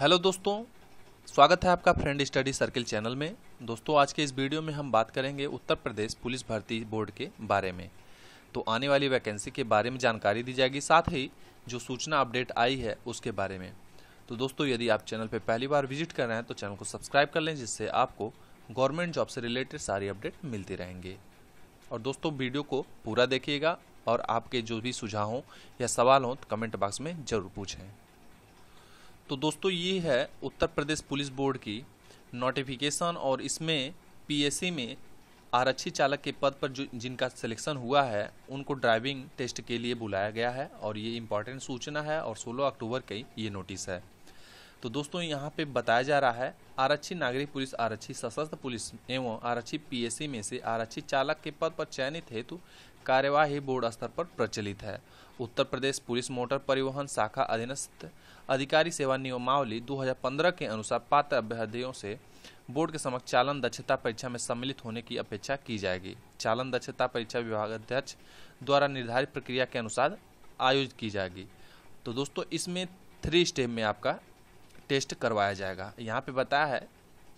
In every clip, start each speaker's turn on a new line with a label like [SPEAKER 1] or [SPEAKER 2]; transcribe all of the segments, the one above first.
[SPEAKER 1] hello दोस्तों स्वागत है आपका फ्रेंड स्टडी सर्किल चैनल में दोस्तों आज के इस वीडियो में हम बात करेंगे उत्तर प्रदेश पुलिस भर्ती बोर्ड के बारे में तो आने वाली वैकेंसी के बारे में जानकारी दी जाएगी साथ ही जो सूचना अपडेट आई है उसके बारे में तो दोस्तों यदि आप चैनल पर पहली बार विजिट कर रहे हैं तो चैनल को सब्सक्राइब कर लें जिससे आपको गवर्नमेंट जॉब से रिलेटेड सारी अपडेट मिलती रहेंगे और दोस्तों वीडियो को पूरा देखिएगा और आपके जो भी सुझाव हों या सवाल हों तो कमेंट बॉक्स में ज़रूर पूछें तो दोस्तों ये है उत्तर प्रदेश पुलिस बोर्ड की नोटिफिकेशन और इसमें पीएससी e में आरक्षी चालक के पद पर जो जिनका सिलेक्शन हुआ है उनको ड्राइविंग टेस्ट के लिए बुलाया गया है और ये इम्पॉर्टेंट सूचना है और 16 अक्टूबर की ये नोटिस है तो दोस्तों यहाँ पे बताया जा रहा है आरक्षी नागरिक पुलिस आरक्षी सशस्त्र पुलिस एवं आरक्षी पीएससी में से आरक्षी चालक के पद पर चयनित हेतु कार्यवाही बोर्ड स्तर पर प्रचलित है उत्तर प्रदेश पुलिस मोटर परिवहन शाखा अधीनस्थ अधिकारी सेवा नियमावली 2015 के अनुसार पात्र अभ्यर्थियों से बोर्ड के समक्ष चालन दक्षता परीक्षा में सम्मिलित होने की अपेक्षा की जाएगी चालन दक्षता परीक्षा विभाग अध्यक्ष द्वारा निर्धारित प्रक्रिया के अनुसार आयोजित की जाएगी तो दोस्तों इसमें थ्री स्टेप में आपका टेस्ट करवाया जाएगा यहाँ पे बताया है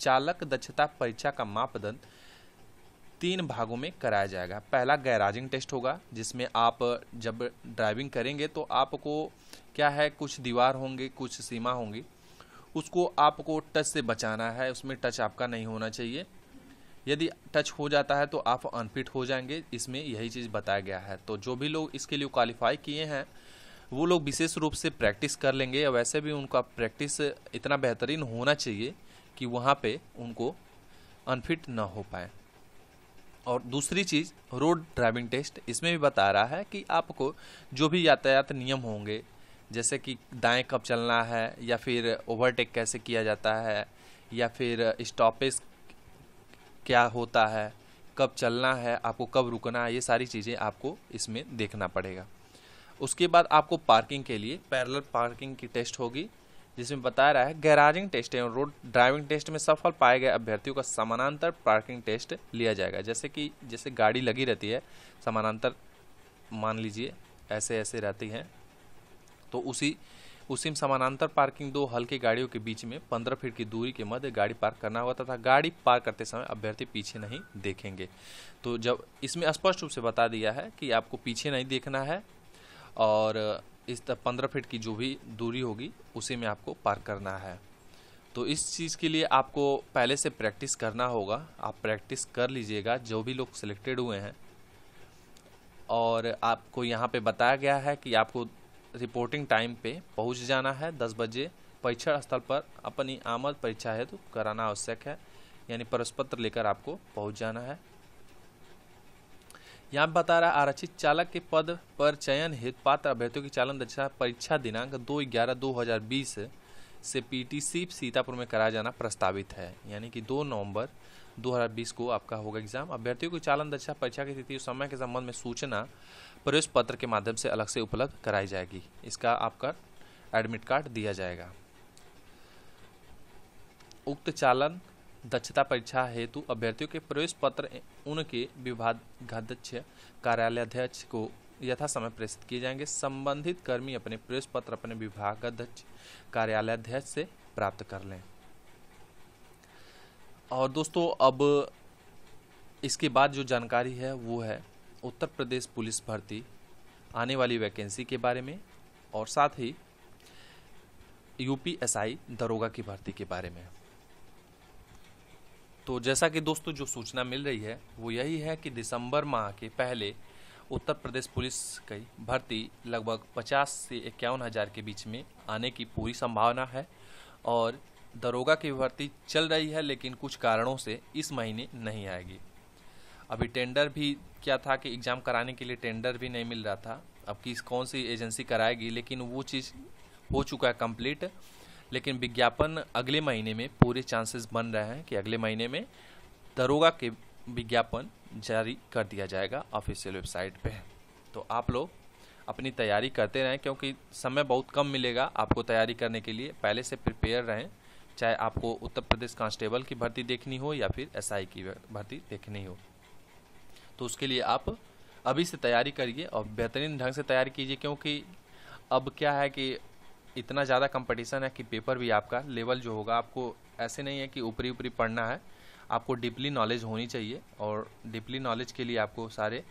[SPEAKER 1] चालक दक्षता परीक्षा का मापदंड तीन भागों में कराया जाएगा पहला गैराजिंग टेस्ट होगा जिसमें आप जब ड्राइविंग करेंगे तो आपको क्या है कुछ दीवार होंगे कुछ सीमा होंगी उसको आपको टच से बचाना है उसमें टच आपका नहीं होना चाहिए यदि टच हो जाता है तो आप अनफिट हो जाएंगे इसमें यही चीज़ बताया गया है तो जो भी लोग इसके लिए क्वालिफाई किए हैं वो लोग विशेष रूप से प्रैक्टिस कर लेंगे या वैसे भी उनका प्रैक्टिस इतना बेहतरीन होना चाहिए कि वहाँ पे उनको अनफिट ना हो पाए और दूसरी चीज़ रोड ड्राइविंग टेस्ट इसमें भी बता रहा है कि आपको जो भी यातायात नियम होंगे जैसे कि दाएं कब चलना है या फिर ओवरटेक कैसे किया जाता है या फिर स्टॉपेज क्या होता है कब चलना है आपको कब रुकना है ये सारी चीज़ें आपको इसमें देखना पड़ेगा उसके बाद आपको पार्किंग के लिए पैरेलल पार्किंग की टेस्ट होगी जिसमें बताया रहा है गैराजिंग टेस्ट एवं रोड ड्राइविंग टेस्ट में सफल पाए गए अभ्यर्थियों का समानांतर पार्किंग टेस्ट लिया जाएगा जैसे कि जैसे गाड़ी लगी रहती है समानांतर मान लीजिए ऐसे ऐसे रहती हैं तो उसी उसी में समानांतर पार्किंग दो हल्की गाड़ियों के बीच में पंद्रह फीट की दूरी के मध्य गाड़ी पार्क करना होगा तथा गाड़ी पार्क करते समय अभ्यर्थी पीछे नहीं देखेंगे तो जब इसमें स्पष्ट रूप से बता दिया है कि आपको पीछे नहीं देखना है और इस पंद्रह फीट की जो भी दूरी होगी उसी में आपको पार करना है तो इस चीज़ के लिए आपको पहले से प्रैक्टिस करना होगा आप प्रैक्टिस कर लीजिएगा जो भी लोग सिलेक्टेड हुए हैं और आपको यहाँ पे बताया गया है कि आपको रिपोर्टिंग टाइम पे पहुँच जाना है दस बजे परीक्षण स्थल पर अपनी आमद परीक्षा हेतु तो कराना आवश्यक है यानी परस पत्र लेकर आपको पहुँच जाना है यहाँ बता रहा है आरक्षित चालक के पद पर चयन हेतु पात्र अभ्यर्थियों की चालन दक्षता परीक्षा दिनांक दो ग्यारह दो हजार बीस से पीटीसी सीतापुर में कराया जाना प्रस्तावित है यानी कि 2 नवंबर 2020 को आपका होगा एग्जाम अभ्यर्थियों की चालन दक्षता परीक्षा की तिथि समय के संबंध में सूचना प्रवेश पत्र के माध्यम से अलग से उपलब्ध कराई जाएगी इसका आपका एडमिट कार्ड दिया जाएगा उक्त चालन दक्षता परीक्षा हेतु अभ्यर्थियों के प्रवेश पत्र उनके विभागाध्यक्ष अध्यक्ष को यथा समय प्रेषित किए जाएंगे संबंधित कर्मी अपने प्रवेश पत्र अपने विभागाध्यक्ष अध्यक्ष से प्राप्त कर लें और दोस्तों अब इसके बाद जो जानकारी है वो है उत्तर प्रदेश पुलिस भर्ती आने वाली वैकेंसी के बारे में और साथ ही यूपीएसआई दरोगा की भर्ती के बारे में तो जैसा कि दोस्तों जो सूचना मिल रही है वो यही है कि दिसंबर माह के पहले उत्तर प्रदेश पुलिस की भर्ती लगभग 50 से इक्यावन हज़ार के बीच में आने की पूरी संभावना है और दरोगा की भर्ती चल रही है लेकिन कुछ कारणों से इस महीने नहीं आएगी अभी टेंडर भी क्या था कि एग्ज़ाम कराने के लिए टेंडर भी नहीं मिल रहा था अब किस कौन सी एजेंसी कराएगी लेकिन वो चीज़ हो चुका है कंप्लीट लेकिन विज्ञापन अगले महीने में पूरे चांसेस बन रहे हैं कि अगले महीने में दरोगा के विज्ञापन जारी कर दिया जाएगा ऑफिशियल वेबसाइट पे तो आप लोग अपनी तैयारी करते रहें क्योंकि समय बहुत कम मिलेगा आपको तैयारी करने के लिए पहले से प्रिपेयर रहें चाहे आपको उत्तर प्रदेश कांस्टेबल की भर्ती देखनी हो या फिर एसआई की भर्ती देखनी हो तो उसके लिए आप अभी से तैयारी करिए और बेहतरीन ढंग से तैयारी कीजिए क्योंकि अब क्या है कि इतना ज़्यादा कंपटीशन है कि पेपर भी आपका लेवल जो होगा आपको ऐसे नहीं है कि ऊपरी ऊपरी पढ़ना है आपको डीपली नॉलेज होनी चाहिए और डीपली नॉलेज के लिए आपको सारे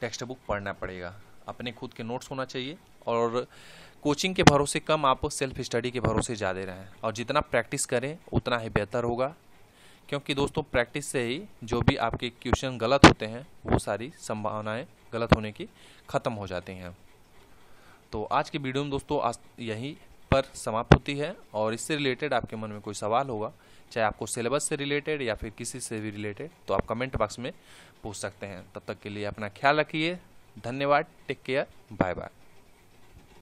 [SPEAKER 1] टेक्स्ट बुक पढ़ना पड़ेगा अपने खुद के नोट्स होना चाहिए और कोचिंग के भरोसे कम आप सेल्फ स्टडी के भरोसे ज़्यादा रहें और जितना प्रैक्टिस करें उतना ही बेहतर होगा क्योंकि दोस्तों प्रैक्टिस से ही जो भी आपके क्वेश्चन गलत होते हैं वो सारी संभावनाएं गलत होने की ख़त्म हो जाती हैं तो आज की वीडियो में दोस्तों आज यहीं पर समाप्त होती है और इससे रिलेटेड आपके मन में कोई सवाल होगा चाहे आपको सिलेबस से रिलेटेड या फिर किसी से भी रिलेटेड तो आप कमेंट बॉक्स में पूछ सकते हैं तब तक के लिए अपना ख्याल रखिए धन्यवाद टेक केयर बाय बाय